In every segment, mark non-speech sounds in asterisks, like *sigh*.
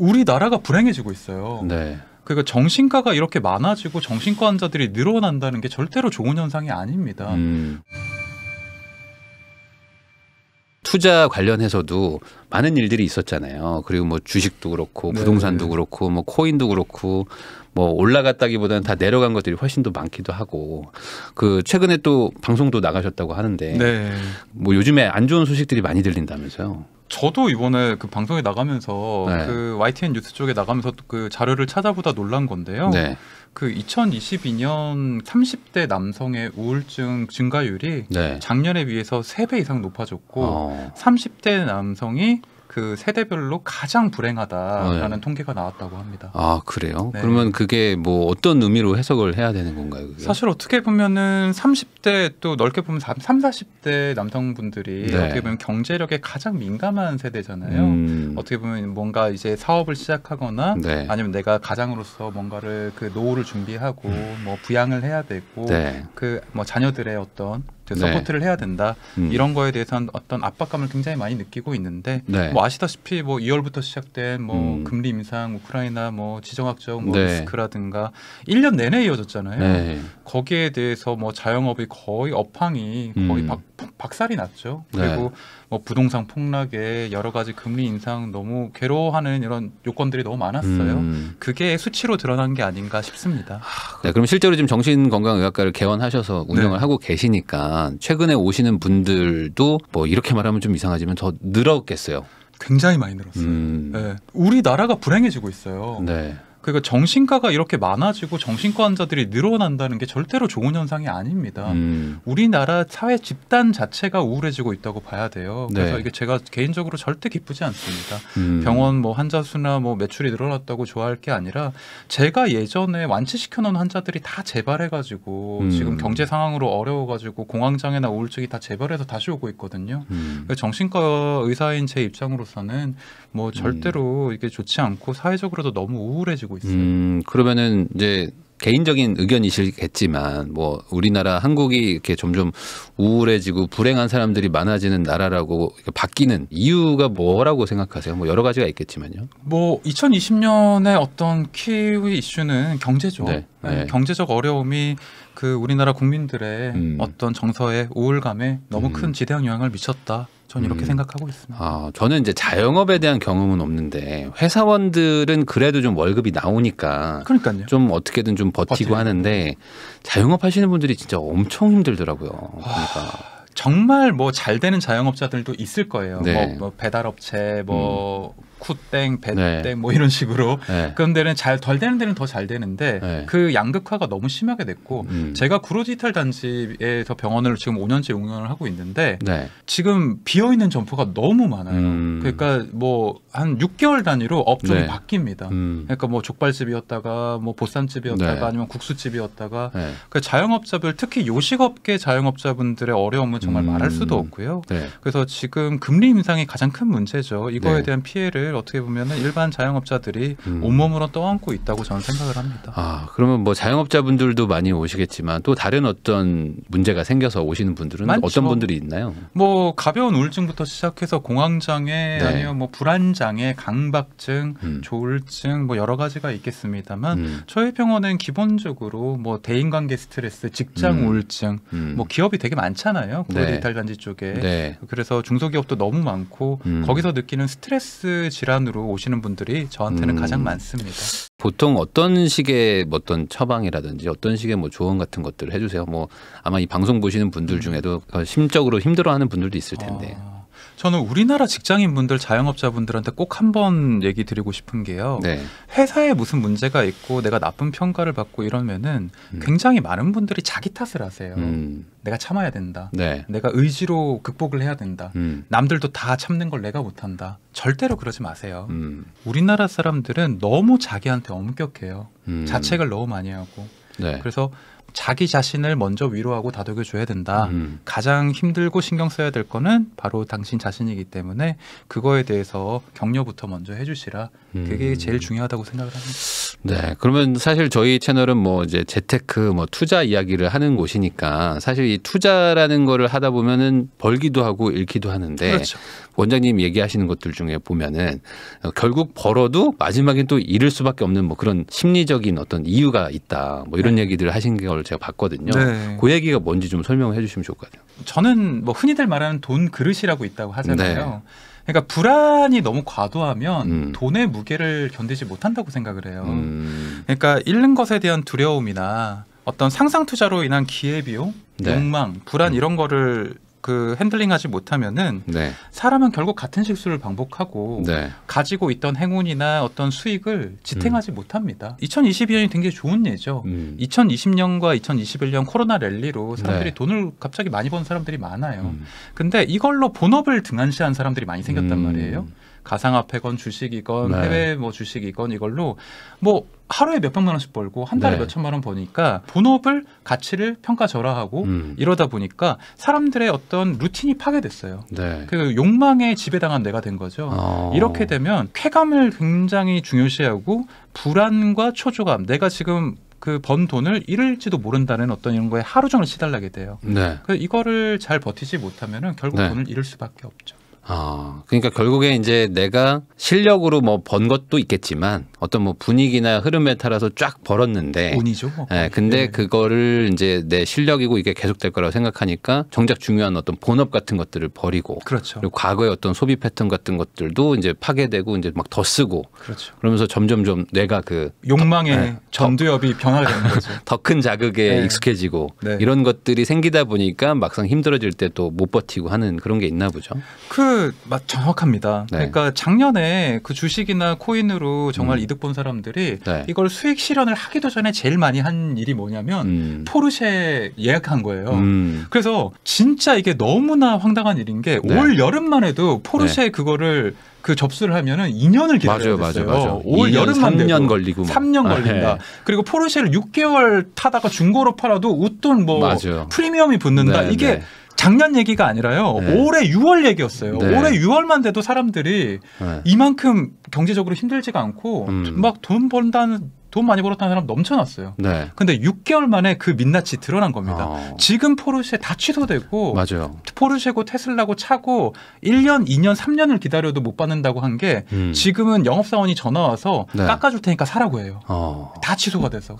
우리나라가 불행해지고 있어요. 네. 그러니까 정신과가 이렇게 많아지고 정신과 환자들이 늘어난다는 게 절대로 좋은 현상이 아닙니다. 음. 투자 관련해서도 많은 일들이 있었잖아요. 그리고 뭐 주식도 그렇고 네. 부동산도 네. 그렇고 뭐 코인도 그렇고 뭐 올라갔다기보다는 다 내려간 것들이 훨씬 더 많기도 하고 그 최근에 또 방송도 나가셨다고 하는데 네. 뭐 요즘에 안 좋은 소식들이 많이 들린다면서요. 저도 이번에 그 방송에 나가면서 네. 그 YTN 뉴스 쪽에 나가면서 그 자료를 찾아보다 놀란 건데요. 네. 그 2022년 30대 남성의 우울증 증가율이 네. 작년에 비해서 3배 이상 높아졌고 어. 30대 남성이 그 세대별로 가장 불행하다라는 네. 통계가 나왔다고 합니다. 아 그래요? 네. 그러면 그게 뭐 어떤 의미로 해석을 해야 되는 건가요? 그게? 사실 어떻게 보면은 30대 또 넓게 보면 3, 40대 남성분들이 네. 어떻게 보면 경제력에 가장 민감한 세대잖아요. 음. 어떻게 보면 뭔가 이제 사업을 시작하거나 네. 아니면 내가 가장으로서 뭔가를 그 노후를 준비하고 음. 뭐 부양을 해야 되고 네. 그뭐 자녀들의 어떤 네. 서포트를 해야 된다 음. 이런 거에 대해서는 어떤 압박감을 굉장히 많이 느끼고 있는데 네. 뭐 아시다시피 뭐 2월부터 시작된 뭐 음. 금리 인상, 우크라이나 뭐 지정학적 뭐 네. 리스크라든가 1년 내내 이어졌잖아요. 거기에 대해서 뭐 자영업이 거의 업황이 거의 음. 박, 박살이 났죠. 그리고 뭐 부동산 폭락에 여러 가지 금리 인상 너무 괴로워하는 이런 요건들이 너무 많았어요. 음. 그게 수치로 드러난 게 아닌가 싶습니다. 네, 그럼 실제로 지금 정신건강의학과를 개원하셔서 운영을 네. 하고 계시니까 있지만 최근에 오시는 분들도 뭐 이렇게 말하면 좀 이상하지만 더 늘었겠어요. 굉장히 많이 늘었어요. 음. 네. 우리나라가 불행해지고 있어요. 네. 그러니까 정신과가 이렇게 많아지고 정신과 환자들이 늘어난다는 게 절대로 좋은 현상이 아닙니다. 음. 우리나라 사회 집단 자체가 우울해지고 있다고 봐야 돼요. 네. 그래서 네. 이게 제가 개인적으로 절대 기쁘지 않습니다. 음. 병원 뭐 환자 수나 뭐 매출이 늘어났다고 좋아할 게 아니라 제가 예전에 완치시켜 놓은 환자들이 다 재발해가지고 음. 지금 경제 상황으로 어려워가지고 공황장애나 우울증이 다 재발해서 다시 오고 있거든요. 그 정신과 의사인 제 입장으로서는 뭐 절대로 이게 좋지 않고 사회적으로도 너무 우울해지고 있어요. 음, 그러면은 이제 개인적인 의견이시겠지만 뭐 우리나라 한국이 이렇게 점점 우울해지고 불행한 사람들이 많아지는 나라라고 바뀌는 이유가 뭐라고 생각하세요? 뭐 여러 가지가 있겠지만요. 뭐 2020년의 어떤 키위 이슈는 경제죠. 네, 네. 네. 경제적 어려움이 그 우리나라 국민들의 음. 어떤 정서의 우울감에 너무 음. 큰 지대한 영향을 미쳤다. 저는 이렇게 음. 생각하고 있습니다. 아, 저는 이제 자영업에 대한 경험은 없는데 회사원들은 그래도 좀 월급이 나오니까 그러니까요. 좀 어떻게든 좀 버티고 버텨요. 하는데 자영업 하시는 분들이 진짜 엄청 힘들더라고요. 그러니까 아, 정말 뭐 잘 되는 자영업자들도 있을 거예요. 뭐, 네. 뭐, 뭐, 배달업체, 뭐 음. 쿠땡, 배땡 네. 뭐 이런 식으로 네. 그런 데는 잘 덜 되는 데는 더 잘 되는데 네. 그 양극화가 너무 심하게 됐고 음. 제가 구로디지털 단지에서 병원을 지금 5년째 운영을 하고 있는데 네. 지금 비어 있는 점포가 너무 많아요. 음. 그러니까 뭐 한 6개월 단위로 업종이 네. 바뀝니다. 음. 그러니까 뭐 족발집이었다가 뭐 보쌈집이었다가 네. 아니면 국수집이었다가 그 자영업자들 특히 요식업계 자영업자분들의 어려움은 정말 말할 음. 수도 없고요. 그래서 지금 금리 인상이 가장 큰 문제죠. 이거에 대한 피해를 문제 어떻게 보면 일반 자영업자들이 음. 온몸으로 떠안고 있다고 저는 생각을 합니다. 아 그러면 뭐 자영업자분들도 많이 오시겠지만 또 다른 어떤 문제가 생겨서 오시는 분들은 많죠. 어떤 분들이 있나요? 뭐 가벼운 우울증부터 시작해서 공황장애 네. 아니면 뭐 불안장애, 강박증, 음. 조울증 뭐 여러 가지가 있겠습니다만 음. 저희 병원은 기본적으로 뭐 대인관계 스트레스, 직장 음. 우울증, 음. 뭐 기업이 되게 많잖아요. 고려 네. 이탈 단지 쪽에 네. 그래서 중소기업도 너무 많고 음. 거기서 느끼는 스트레스 질환으로 오시는 분들이 저한테는 음. 가장 많습니다. 보통 어떤 식의 어떤 처방이라든지 어떤 식의 뭐 조언 같은 것들을 해주세요. 뭐 아마 이 방송 보시는 분들 음. 중에도 심적으로 힘들어하는 분들도 있을 어. 텐데. 어. 저는 우리나라 직장인분들 자영업자분들한테 꼭 한번 얘기 드리고 싶은 게요. 네. 회사에 무슨 문제가 있고 내가 나쁜 평가를 받고 이러면은 음. 굉장히 많은 분들이 자기 탓을 하세요. 음. 내가 참아야 된다. 네. 내가 의지로 극복을 해야 된다. 음. 남들도 다 참는 걸 내가 못한다. 절대로 그러지 마세요. 음. 우리나라 사람들은 너무 자기한테 엄격해요. 음. 자책을 너무 많이 하고. 네. 그래서 자기 자신을 먼저 위로하고 다독여 줘야 된다. 음. 가장 힘들고 신경 써야 될 거는 바로 당신 자신이기 때문에 그거에 대해서 격려부터 먼저 해주시라. 음. 그게 제일 중요하다고 생각을 합니다. 네, 그러면 사실 저희 채널은 뭐 이제 재테크, 뭐 투자 이야기를 하는 곳이니까 사실 이 투자라는 거를 하다 보면은 벌기도 하고 잃기도 하는데 그렇죠. 원장님 얘기하시는 것들 중에 보면은 어, 결국 벌어도 마지막엔 또 잃을 수밖에 없는 뭐 그런 심리적인 어떤 이유가 있다. 뭐 이런 네. 얘기들을 하신 걸 거를 제가 봤거든요. 네. 그 얘기가 뭔지 좀 설명해 을 주시면 좋을 것 같아요. 저는 뭐 흔히들 말하는 돈 그릇이라고 있다고 하잖아요. 네. 그러니까 불안이 너무 과도하면 음. 돈의 무게를 견디지 못한다고 생각을 해요. 음. 그러니까 잃는 것에 대한 두려움이나 어떤 상상 투자로 인한 기회비용, 네. 욕망, 불안 음. 이런 거를 그 핸들링하지 못하면은 네. 사람은 결국 같은 실수를 반복하고 네. 가지고 있던 행운이나 어떤 수익을 지탱하지 음. 못합니다. 2022년이 굉게 좋은 예죠. 음. 2020년과 2021년 코로나 랠리로 사람들이 네. 돈을 갑자기 많이 번 사람들이 많아요. 음. 근데 이걸로 본업을 등한시한 사람들이 많이 생겼단 음. 말이에요. 가상화폐건 주식이건 네. 해외 뭐 주식이건 이걸로 뭐 하루에 몇백만 원씩 벌고 한 달에 네. 몇천만 원 버니까 본업을 가치를 평가절하하고 음. 이러다 보니까 사람들의 어떤 루틴이 파괴됐어요. 네. 그 욕망에 지배당한 내가 된 거죠. 어. 이렇게 되면 쾌감을 굉장히 중요시하고 불안과 초조감, 내가 지금 그 번 돈을 잃을지도 모른다는 어떤 이런 거에 하루 종일 시달리게 돼요. 네. 그 이거를 잘 버티지 못하면 결국 네. 돈을 잃을 수밖에 없죠. 아, 그러니까 결국에 이제 내가 실력으로 뭐 번 것도 있겠지만 어떤 뭐 분위기나 흐름에 따라서 쫙 벌었는데 운이죠. 뭐. 예, 근데 네. 그거를 이제 내 실력이고 이게 계속될 거라고 생각하니까 정작 중요한 어떤 본업 같은 것들을 버리고 그렇죠. 그리고 과거의 어떤 소비 패턴 같은 것들도 이제 파괴되고 이제 막 더 쓰고 그렇죠. 그러면서 점점 점 내가 그 욕망의 더, 네, 전두엽이 변화가 되는 거죠. *laughs* 더 큰 자극에 네. 익숙해지고 네. 이런 것들이 생기다 보니까 막상 힘들어질 때 또 못 버티고 하는 그런 게 있나 보죠. 그그 맞, 정확합니다. 네. 그러니까 작년에 그 주식이나 코인으로 정말 음. 이득 본 사람들이 네. 이걸 수익 실현을 하기도 전에 제일 많이 한 일이 뭐냐면 음. 포르쉐 예약한 거예요. 음. 그래서 진짜 이게 너무나 황당한 일인 게 네. 올 여름만 해도 포르쉐 네. 그거를 그 접수를 하면은 2년을 기다려야 맞아요, 됐어요. 맞아요, 맞아요. 올 2년, 3년 걸리고 3년 아, 걸린다. 네. 그리고 포르쉐를 6개월 타다가 중고로 팔아도 웃돈 뭐 맞아요. 프리미엄이 붙는다. 네, 이게 네. 작년 얘기가 아니라요. 네. 올해 6월 얘기였어요. 네. 올해 6월만 돼도 사람들이 네. 이만큼 경제적으로 힘들지가 않고 음. 막돈 번다는 돈 많이 벌었다는 사람 넘쳐났어요. 네. 근데 6개월 만에 그 민낯이 드러난 겁니다. 어. 지금 포르쉐 다 취소되고 맞아요. 포르쉐고 테슬라고 차고 1년, 2년, 3년을 기다려도 못 받는다고 한게 음. 지금은 영업사원이 전화 와서 네. 깎아줄 테니까 사라고 해요. 어. 다 취소가 돼서.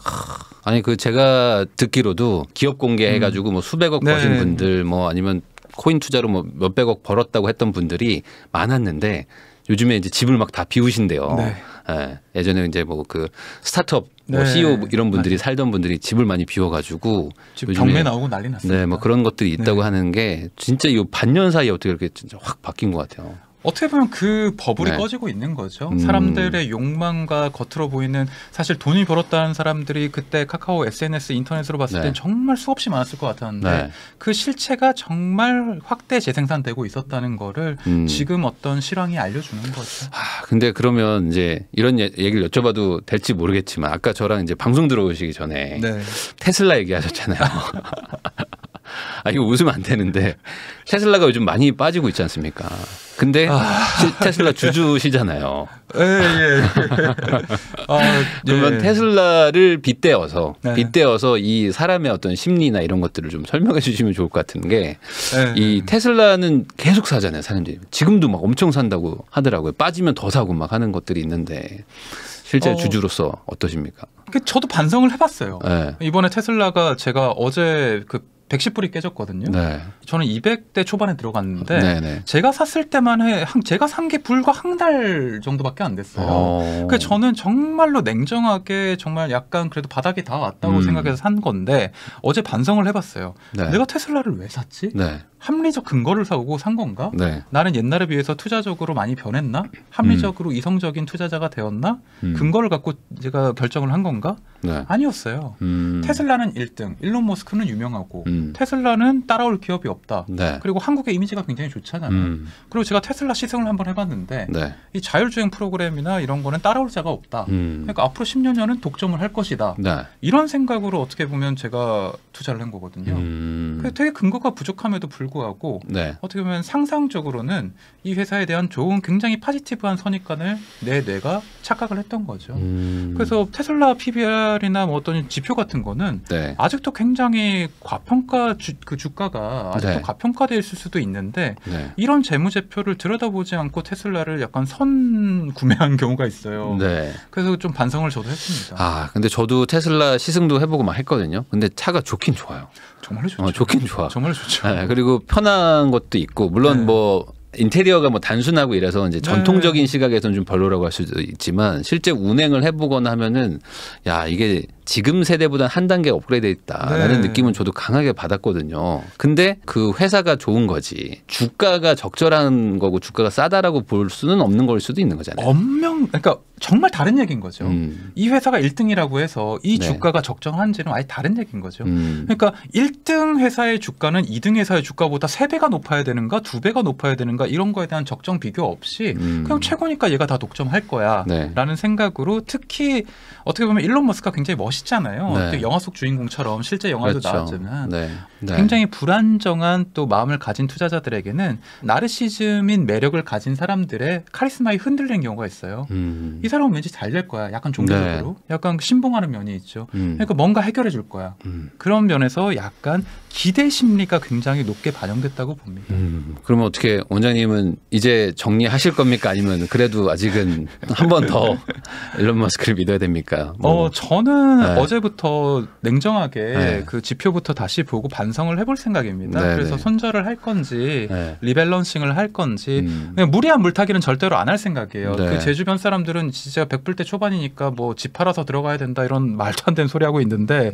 아니 그 제가 듣기로도 기업 공개해가지고 음. 뭐 수백억 네. 버신 분들 뭐 아니면 코인 투자로 뭐 몇백억 벌었다고 했던 분들이 많았는데 요즘에 이제 집을 막 다 비우신대요. 네. 예. 예전에 이제 뭐 그 스타트업 뭐 네. CEO 이런 분들이 살던 분들이 집을 많이 비워가지고 지금 경매 나오고 난리 났어요. 네, 뭐 그런 것들이 있다고 네. 하는 게 진짜 이 반년 사이에 어떻게 이렇게 진짜 확 바뀐 것 같아요. 어떻게 보면 그 버블이 네. 꺼지고 있는 거죠. 음. 사람들의 욕망과 겉으로 보이는 사실 돈이 벌었다는 사람들이 그때 카카오 SNS 인터넷으로 봤을 네. 땐 정말 수없이 많았을 것 같았는데 네. 그 실체가 정말 확대 재생산되고 있었다는 거를 음. 지금 어떤 실황이 알려주는 거죠. 아, 근데 그러면 이제 이런 얘, 예, 얘기를 여쭤봐도 될지 모르겠지만 아까 저랑 이제 방송 들어오시기 전에 네. 테슬라 얘기하셨잖아요. *laughs* 아, 이거 웃으면 안 되는데 테슬라가 요즘 많이 빠지고 있지 않습니까? 근데 아. 테슬라 주주시잖아요. 예, 예. 아, 예. 그러면 테슬라를 빗대어서 네. 빗대어서 이 사람의 어떤 심리나 이런 것들을 좀 설명해 주시면 좋을 것 같은 게이 네. 테슬라는 계속 사잖아요, 사람들이. 지금도 막 엄청 산다고 하더라고요. 빠지면 더 사고 막 하는 것들이 있는데 실제 어. 주주로서 어떠십니까? 그 저도 반성을 해봤어요. 네. 이번에 테슬라가 제가 어제 그 110불이 깨졌거든요. 네. 저는 200대 초반에 들어갔는데 네네. 네. 제가 샀을 때만 해 제가 산 게 불과 한 달 정도밖에 안 됐어요. 오. 어. 그 그러니까 저는 정말로 냉정하게 정말 약간 그래도 바닥이 다 왔다고 음. 생각해서 산 건데 어제 반성을 해봤어요. 네. 내가 테슬라를 왜 샀지? 네. 합리적 근거를 사고 산 건가? 네. 나는 옛날에 비해서 투자적으로 많이 변했나? 합리적으로 음. 이성적인 투자자가 되었나? 음. 근거를 갖고 제가 결정을 한 건가? 네. 아니었어요. 음. 테슬라는 1등, 일론 머스크는 유명하고 음. 음. 테슬라는 따라올 기업이 없다. 네. 그리고 한국의 이미지가 굉장히 좋잖아요. 음. 그리고 제가 테슬라 시승을 한번 해봤는데 네. 이 자율주행 프로그램이나 이런 거는 따라올 자가 없다. 음. 그러니까 앞으로 10년여는 독점을 할 것이다. 네. 이런 생각으로 어떻게 보면 제가 투자를 한 거거든요. 음. 그래 되게 근거가 부족함에도 불구하고 네. 어떻게 보면 상상적으로는 이 회사에 대한 좋은 굉장히 파지티브한 선입관을 내 뇌가 착각을 했던 거죠. 음. 그래서 테슬라 PBR이나 뭐 어떤 지표 같은 거는 네. 아직도 굉장히 과평 평가 주, 그 주가가 아직도 네. 가평가돼 있을 수도 있는데 네. 이런 재무제표를 들여다보지 않고 테슬라를 약간 선 구매한 경우가 있어요. 네. 그래서 좀 반성을 저도 했습니다. 아 근데 저도 테슬라 시승도 해보고 막 했거든요. 근데 차가 좋긴 좋아요. 정말로 좋죠. 어, 좋긴 좋아. 정말 로 좋죠. 네, 그리고 편한 것도 있고 물론 네. 뭐 인테리어가 뭐 단순하고 이래서 이제 네. 전통적인 시각에서는 좀 별로라고 할 수도 있지만 실제 운행을 해보거나 하면은 야 이게 지금 세대보다 한 단계 업그레이드 있다라는 네. 느낌은 저도 강하게 받았거든요. 근데 그 회사가 좋은 거지 주가가 적절한 거고 주가가 싸다라고 볼 수는 없는 걸 수도 있는 거잖아요. 엄명 그러니까 정말 다른 얘기인 거죠. 음. 이 회사가 1등이라고 해서 이 네. 주가가 적정한지는 아예 다른 얘기인 거죠. 음. 그러니까 1등 회사의 주가는 2등 회사의 주가보다 3배가 높아야 되는가 2배가 높아야 되는가 이런 거에 대한 적정 비교 없이 음. 그냥 최고니까 얘가 다 독점할 거야 네. 라는 생각으로 특히 어떻게 보면 일론 머스크가 굉장히 멋있 시잖아요. 네. 또 영화 속 주인공처럼 실제 영화도 그렇죠. 나왔지만 네. 네. 굉장히 불안정한 또 마음을 가진 투자자들에게는 나르시즘인 매력을 가진 사람들의 카리스마에 흔들리는 경우가 있어요. 음. 이 사람은 왠지 잘될 거야. 약간 종교적으로 네. 약간 신봉하는 면이 있죠. 음. 그러니까 뭔가 해결해 줄 거야. 음. 그런 면에서 약간 기대 심리가 굉장히 높게 반영됐다고 봅니다. 음. 그러면 어떻게 원장님은 이제 정리하실 겁니까? 아니면 그래도 아직은 한 번더 *laughs* 일론 머스크를 믿어야 됩니까? 뭐. 어, 저는 일단은 네. 어제부터 냉정하게 네. 그 지표부터 다시 보고 반성을 해볼 생각입니다. 네, 그래서 네. 손절을 할 건지 네. 리밸런싱을 할 건지 음. 그냥 무리한 물타기는 절대로 안 할 생각이에요. 네. 그제 주변 사람들은 진짜 백불대 초반이니까 뭐 집 팔아서 들어가야 된다 이런 말도 안 되는 소리 하고 있는데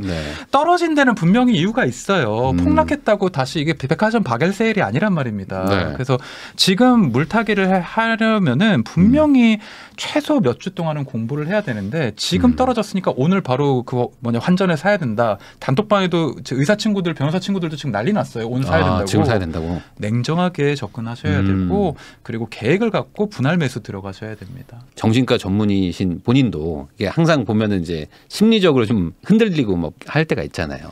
떨어진 데는 분명히 이유가 있어요. 음. 폭락했다고 다시 이게 백화점 바겔 세일이 아니란 말입니다. 그래서 지금 물타기를 하려면은 분명히 음. 최소 몇 주 동안은 공부를 해야 되는데 지금 음. 떨어졌으니까 오늘 바로 그 뭐냐 환전을 사야 된다. 단톡방에도 의사 친구들, 변호사 친구들도 지금 난리 났어요. 오늘 사야 아, 된다고. 지금 사야 된다고. 냉정하게 접근하셔야 음. 되고 그리고 계획을 갖고 분할 매수 들어가셔야 됩니다. 정신과 전문의신 본인도 이게 항상 보면은 이제 심리적으로 좀 흔들리고 뭐 할 때가 있잖아요.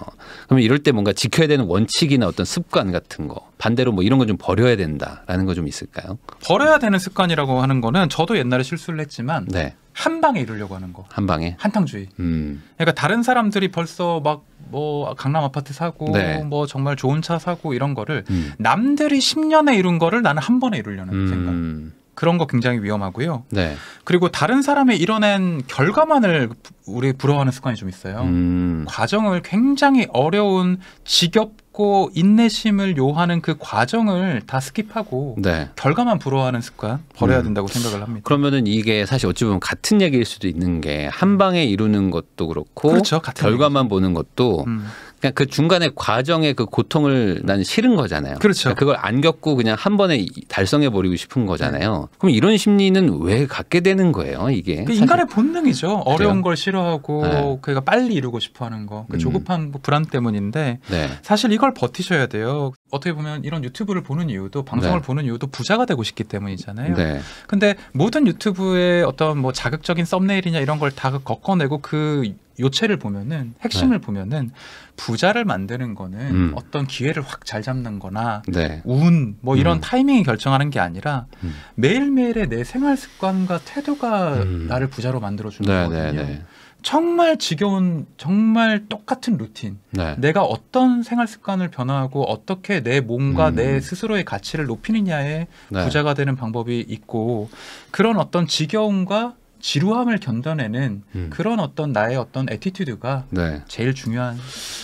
그러면 이럴 때 뭔가 지켜야 되는 원칙이나 어떤 습관 같은 거 반대로 뭐 이런 건 좀 버려야 된다라는 거 좀 있을까요? 버려야 되는 습관이라고 하는 거는 저도 옛날에 실수를 했지만 네. 한 방에 이르려고 하는 거. 한 방에. 한탕주의. 음. 그러니까 다른 사람들이 벌써 막 뭐 강남 아파트 사고 네. 뭐 정말 좋은 차 사고 이런 거를 음. 남들이 10년에 이룬 거를 나는 한 번에 이르려는 음. 생각. 그런 거 굉장히 위험하고요. 네. 그리고 다른 사람의 이뤄낸 결과만을 우리 부러워하는 습관이 좀 있어요. 음. 과정을 굉장히 어려운 직업 참고 인내심을 요하는 그 과정을 다 스킵하고 네. 결과만 부러워하는 습관 버려야 음. 된다고 생각을 합니다. 그러면은 이게 사실 어찌 보면 같은 얘기일 수도 있는 게 한 방에 이루는 것도 그렇고 그렇죠. 결과만 얘기죠. 보는 것도 음. 그냥 그 중간에 과정의 그 고통을 난 싫은 거잖아요. 그렇죠. 그러니까 그걸안 겪고 그냥 한 번에 달성해 버리고 싶은 거잖아요. 네. 그럼 이런 심리는 왜 갖게 되는 거예요, 이게? 그 인간의 본능이죠. 그래요? 어려운 걸 싫어하고 네. 그까 빨리 이루고 싶어하는 거, 그 음. 조급한 음. 불안 때문인데 네. 사실 이걸 버티셔야 돼요. 어떻게 보면 이런 유튜브를 보는 이유도 방송을 네. 보는 이유도 부자가 되고 싶기 때문이잖아요. 네. 근데 모든 유튜브의 어떤 뭐 자극적인 썸네일이냐 이런 걸 다 걷어내고 그 요체를 보면은 핵심을 네. 보면은 부자를 만드는 거는 음. 어떤 기회를 확 잘 잡는 거나 네. 운뭐 음. 이런 음. 타이밍이 결정하는 게 아니라 음. 매일매일의 내 생활 습관과 태도가 음. 나를 부자로 만들어 주는 네, 거거든요. 네, 네, 정말 지겨운 정말 똑같은 루틴 네. 내가 어떤 생활 습관을 변화하고 어떻게 내 몸과 음. 내 스스로의 가치를 높이느냐에 네. 부자가 되는 방법이 있고 그런 어떤 지겨움과 지루함을 견뎌내는 음. 그런 어떤 나의 어떤 에티튜드가 네. 제일 중요한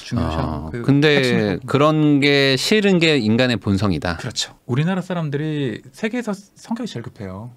중요죠 어, 아, 그 근데 그런 게 싫은 게 인간의 본성이다. 그렇죠. 우리나라 사람들이 세계에서 성격이 제일 급해요.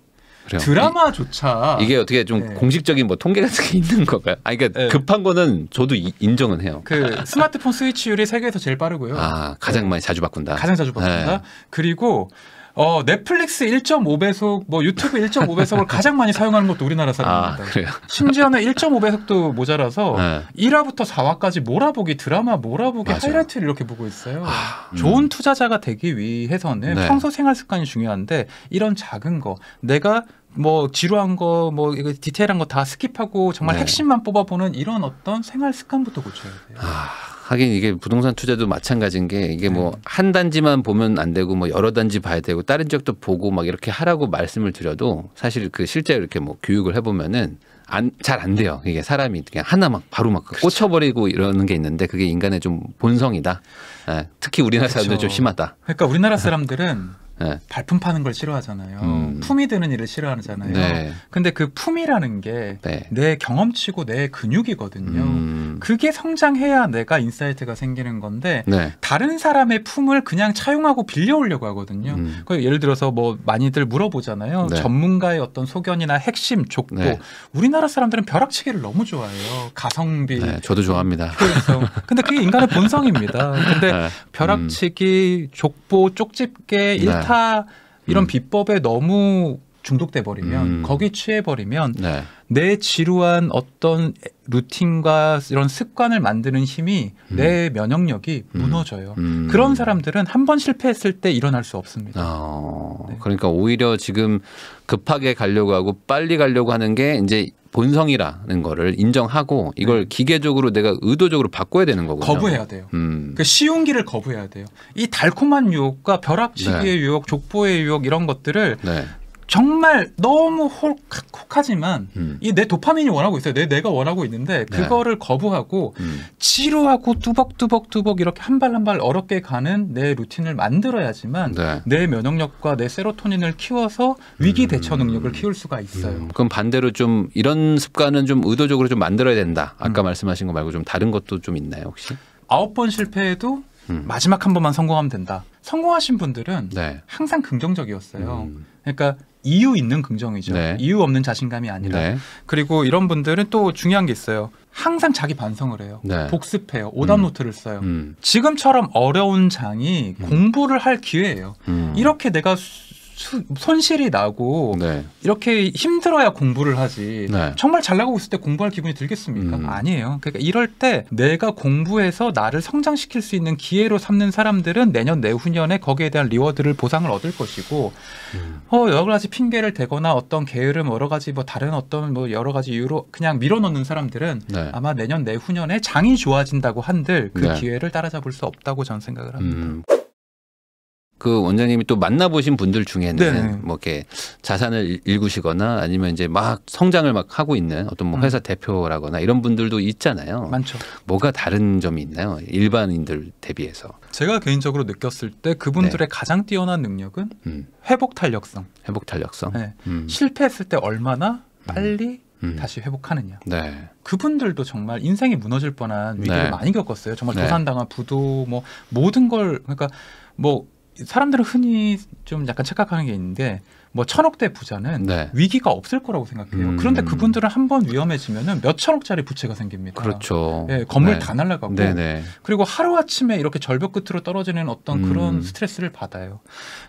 그래요. 드라마조차 이, 게 어떻게 좀 네. 공식적인 뭐 통계 같은 게 있는 건가요? 아 그러니까 네. 급한 거는 저도 이, 인정은 해요. 그 스마트폰 스위치율이 세계에서 제일 빠르고요. 아 가장 네. 많이 자주 바꾼다. 가장 자주 바꾼다. 네. 그리고 어, 넷플릭스 1.5배속, 뭐 유튜브 1.5배속을 *laughs* 가장 많이 사용하는 것도 우리나라 사람입니다. 아, 그래요? 심지어는 1.5배속도 모자라서 네. 1화부터 4화까지 몰아보기 드라마 몰아보기 맞아 하이라이트를 이렇게 보고 있어요. 아, 음. 좋은 투자자가 되기 위해서는 네. 평소 생활 습관이 중요한데 이런 작은 거 내가 뭐 지루한 거, 뭐 이거 디테일한 거 다 스킵하고 정말 네. 핵심만 뽑아보는 이런 어떤 생활 습관부터 고쳐야 돼요. 아, 하긴 이게 부동산 투자도 마찬가지인 게 이게 뭐한 네. 단지만 보면 안 되고 뭐 여러 단지 봐야 되고 다른 지역도 보고 막 이렇게 하라고 말씀을 드려도 사실 그 실제 이렇게 뭐 교육을 해보면은 안 잘 안 돼요. 이게 사람이 그냥 하나 막 바로 막 그렇죠. 꽂혀버리고 이러는 게 있는데 그게 인간의 좀 본성이다. 예, 특히 우리나라 사람들 그좀 그렇죠. 심하다. 그러니까 우리나라 네. 사람들은 네. 발품 파는 걸 싫어하잖아요. 음. 품이 드는 일을 싫어하잖아요. 네. 근데 그 품이라는 게내 네. 경험치고 내 근육이거든요. 음. 그게 성장해야 내가 인사이트가 생기는 건데 네. 다른 사람의 품을 그냥 차용하고 빌려오려고 하거든요. 음. 그 예를 들어서 뭐 많이들 물어보잖아요. 네. 전문가의 어떤 소견이나 핵심, 족보. 네. 우리나라 사람들은 벼락치기를 너무 좋아해요. 가성비. 저도 좋아합니다. 그 근데 그게 인간의 본성입니다. 근데 *laughs* 벼락치기, 음. 족보, 쪽집게, 기타 이런 음. 비법에 너무 중독돼 버리면 음. 거기 취해 버리면 네. 내 지루한 어떤 루틴과 이런 습관을 만드는 힘이 음. 내 면역력이 음. 무너져요. 음. 그런 사람들은 한 번 실패했을 때 일어날 수 없습니다. 어, 네. 그러니까 오히려 지금 급하게 가려고 하고 빨리 가려고 하는 게 이제 본성이라는 거를 인정하고 이걸 네. 기계적으로 내가 의도적으로 바꿔야 되는 거고든요 거부해야 돼요. 음. 그 쉬운 길을 거부해야 돼요. 이 달콤한 유혹과 벼락치기의 네. 유혹, 족보의 유혹 이런 것들을 네. 정말 너무 홀 착하지만 음. 이내 도파민이 원하고 있어요. 내 내가 원하고 있는데 네. 그거를 네. 거부하고 음. 지루하고 뚜벅뚜벅뚜벅 이렇게 한 발 한 발 어렵게 가는 내 루틴을 만들어야지만 네. 내 면역력과 내 세로토닌을 키워서 위기 음. 대처 능력을 키울 수가 있어요. 음. 그럼 반대로 좀 이런 습관은 좀 의도적으로 좀 만들어야 된다. 아까 음. 말씀하신 거 말고 좀 다른 것도 좀 있나요 혹시? 아홉 번 실패해도 음. 마지막 한 번만 성공하면 된다. 성공하신 분들은 네. 항상 긍정적이었어요. 음. 그러니까 이유 있는 긍정이죠. 네. 이유 없는 자신감이 아니라. 네. 그리고 이런 분들은 또 중요한 게 있어요. 항상 자기 반성을 해요. 네. 복습해요. 오답 음. 노트를 써요. 음. 지금처럼 어려운 장이 음. 공부를 할 기회예요. 음. 이렇게 내가 수, 손실이 나고 네. 이렇게 힘들어야 공부를 하지 네. 정말 잘 나가고 있을 때 공부할 기분이 들겠습니까? 음. 아니에요. 그러니까 이럴 때 내가 공부해서 나를 성장시킬 수 있는 기회로 삼는 사람들은 내년 내후년에 거기에 대한 리워드를 보상을 얻을 것이고 음. 어, 여러 가지 핑계를 대거나 어떤 게으름 여러 가지 뭐 다른 어떤 뭐 여러 가지 이유로 그냥 밀어넣는 사람들은 네. 아마 내년 내후년에 장이 좋아진다고 한들 그 네. 기회를 따라잡을 수 없다고 저는 생각을 합니다. 음. 그 원장님이 또 만나보신 분들 중에는 네뭐 이렇게 자산을 일구시거나 아니면 이제 막 성장을 막 하고 있는 어떤 뭐 회사 음. 대표라거나 이런 분들도 있잖아요. 많죠. 뭐가 다른 점이 있나요? 일반인들 대비해서. 제가 개인적으로 느꼈을 때 그분들의 네. 가장 뛰어난 능력은 음. 회복 탄력성. 회복 탄력성. 네. 음. 실패했을 때 얼마나 음. 빨리 음. 다시 회복하느냐. 네. 그분들도 정말 인생이 무너질 뻔한 위기를 네. 많이 겪었어요. 정말 도산당한 네. 부도 뭐 모든 걸 그러니까 뭐 사람들은 흔히 좀 약간 착각하는 게 있는데 뭐 천억대 부자는 네. 위기가 없을 거라고 생각해요. 음. 그런데 그분들은 한 번 위험해지면은 몇 천억짜리 부채가 생깁니다. 그렇죠. 예, 건물 네. 다 날라가고 네네. 그리고 하루 아침에 이렇게 절벽 끝으로 떨어지는 어떤 음. 그런 음. 스트레스를 받아요.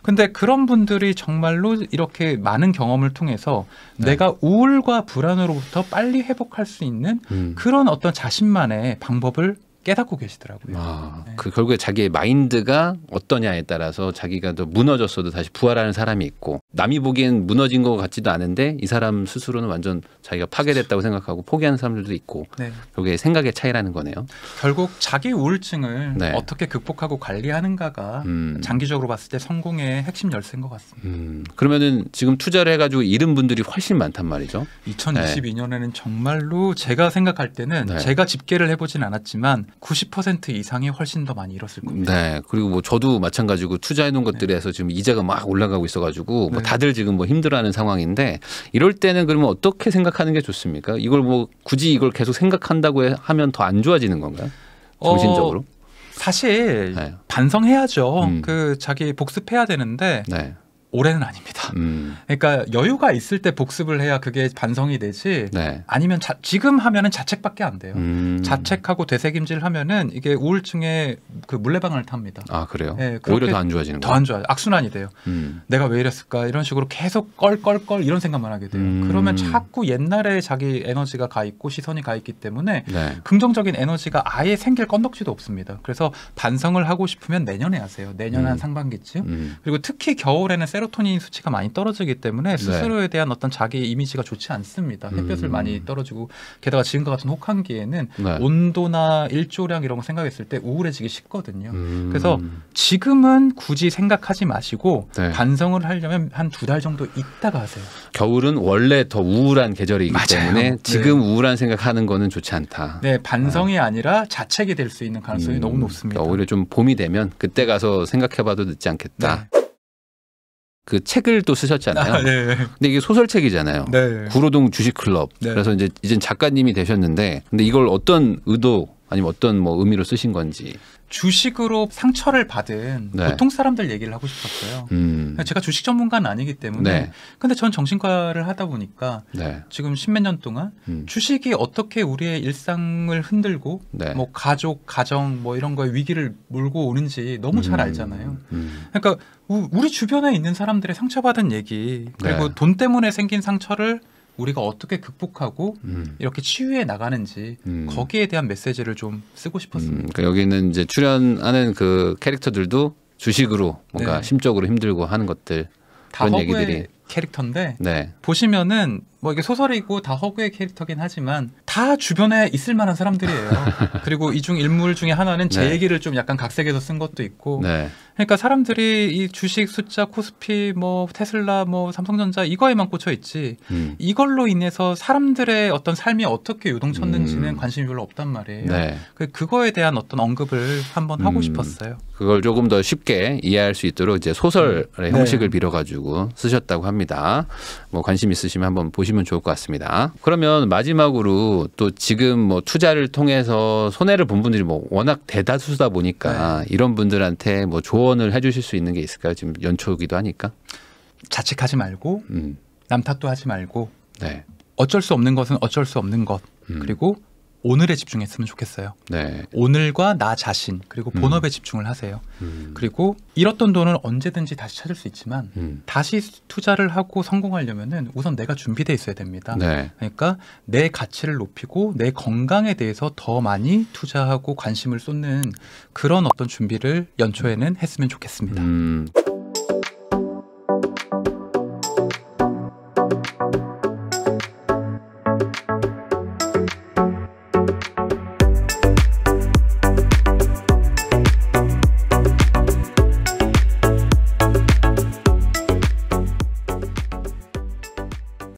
근데 그런 분들이 정말로 이렇게 많은 경험을 통해서 네. 내가 우울과 불안으로부터 빨리 회복할 수 있는 음. 그런 어떤 자신만의 방법을 깨닫고 계시더라고요. 아, 네. 그 결국에 자기의 마인드가 어떠냐에 따라서 자기가 또 무너졌어도 다시 부활하는 사람이 있고 남이 보기엔 무너진 것 같지도 않은데 이 사람 스스로는 완전 자기가 파괴됐다고 생각하고 포기하는 사람들도 있고 네. 결국에 생각의 차이라는 거네요. 결국 자기 우울증을 네. 어떻게 극복하고 관리하는가가 음. 장기적으로 봤을 때 성공의 핵심 열쇠인 것 같습니다. 음. 그러면은 지금 투자를 해가지고 잃은 분들이 훨씬 많단 말이죠. 2022년에는 정말로 제가 생각할 때는 네. 제가 집계를 해보진 않았지만 90% 이상이 훨씬 더 많이 잃었을 겁니다. 네. 그리고 뭐 저도 마찬가지고 투자해 놓은 것들에서 네. 지금 이자가 막 올라가고 있어 가지고 뭐 네. 다들 지금 뭐 힘들어하는 상황인데 이럴 때는 그러면 어떻게 생각하는 게 좋습니까? 이걸 뭐 굳이 이걸 계속 생각한다고 하면 더 안 좋아지는 건가요? 어, 정신적으로? 어... 사실 네. 반성해야죠. 음. 그 자기 복습해야 되는데 네. 올해는 아닙니다. 음. 그러니까 여유가 있을 때 복습을 해야 그게 반성이 되지 네. 아니면 자, 지금 하면은 자책밖에 안 돼요. 음. 자책하고 되새김질 하면은 이게 우울증에 그 물레방아를 탑니다. 아 그래요? 네, 오히려 더 안 좋아지는 거요더 안 좋아요. 악순환이 돼요. 음. 내가 왜 이랬을까 이런 식으로 계속 껄껄껄 이런 생각만 하게 돼요. 음. 그러면 자꾸 옛날에 자기 에너지가 가 있고 시선이 가 있기 때문에 네. 긍정적인 에너지가 아예 생길 건덕지도 없습니다. 그래서 반성을 하고 싶으면 내년에 하세요. 내년 한 음. 상반기쯤 음. 그리고 특히 겨울에는 세로 세로토닌 수치가 많이 떨어지기 때문에 네. 스스로에 대한 어떤 자기 이미지가 좋지 않습니다. 햇볕을 음. 많이 떨어지고 게다가 지금과 같은 혹한기에는 네. 온도나 일조량 이런 거 생각했을 때 우울해지기 쉽거든요. 음. 그래서 지금은 굳이 생각하지 마시고 네. 반성을 하려면 한 두 달 정도 있다가 하세요. 겨울은 원래 더 우울한 계절이기 맞아요. 때문에 네. 지금 네. 우울한 생각하는 거는 좋지 않다. 네, 반성이 네. 아. 니라 자책이 될 수 있는 가능성이 음. 너무 높습니다. 그러니까 오히려 좀 봄이 되면 그때 가서 생각해봐도 늦지 않겠다. 그 책을 또 쓰셨잖아요. 아, 네. 근데 이게 소설책이잖아요. 네. 구로동 주식클럽. 네. 그래서 이제 이젠 작가님이 되셨는데 근데 이걸 어떤 의도 아니면 어떤 뭐 의미로 쓰신 건지. 주식으로 상처를 받은 네. 보통 사람들 얘기를 하고 싶었어요. 음. 음. 제가 주식 전문가는 아니기 때문에 네. 근데 전 정신과를 하다 보니까 네. 지금 십몇 년 동안 음. 주식이 어떻게 우리의 일상을 흔들고 네. 뭐 가족 가정 뭐 이런 거에 위기를 몰고 오는지 너무 잘 음. 알잖아요 음. 그러니까 우리 주변에 있는 사람들의 상처받은 얘기 그리고 네. 돈 때문에 생긴 상처를 우리가 어떻게 극복하고 음. 이렇게 치유해 나가는지 음. 거기에 대한 메시지를 좀 쓰고 싶었습니다. 음, 그러니까 여기는 이제 출연하는 그 캐릭터들도 주식으로 뭔가 네. 심적으로 힘들고 하는 것들 그런 얘기들이 캐릭터인데 네. 보시면은 뭐 이게 소설이고 다 허구의 캐릭터긴 하지만 다 주변에 있을 만한 사람들이에요. *laughs* 그리고 이중 인물 중에 하나는 제 네. 얘기를 좀 약간 각색해서 쓴 것도 있고. 네. 그러니까 사람들이 이 주식 숫자 코스피 뭐 테슬라 뭐 삼성전자 이거에만 꽂혀 있지. 음. 이걸로 인해서 사람들의 어떤 삶이 어떻게 요동쳤는지는 음. 관심이 별로 없단 말이에요. 네. 그, 그거에 대한 어떤 언급을 한번 하고 음. 싶었어요. 그걸 조금 더 쉽게 이해할 수 있도록 이제 소설의 음. 형식을 네. 빌어 가지고 쓰셨다고 합니다. 있니다뭐 관심 있으시면 한번 보시면 좋을 것 같습니다. 그러면 마지막으로 또 지금 뭐 투자를 통해서 손해를 본 분들이 뭐 워낙 대다수다 보니까 네. 이런 분들한테 뭐 조언을 해주실 수 있는 게 있을까요? 지금 연초기도 하니까 자책하지 말고 음. 남탓도 하지 말고 네. 어쩔 수 없는 것은 어쩔 수 없는 것 음. 그리고 오늘에 집중했으면 좋겠어요. 네. 오늘과 나 자신 그리고 음. 본업에 음. 집중을 하세요. 음. 그리고 잃었던 돈을 언제든지 다시 찾을 수 있지만 음. 다시 투자를 하고 성공하려면 우선 내가 준비돼 있어야 됩니다. 네. 그러니까 내 가치를 높이고 내 건강에 대해서 더 많이 투자하고 관심을 쏟는 그런 어떤 준비를 연초에는 했으면 좋겠습니다. 음.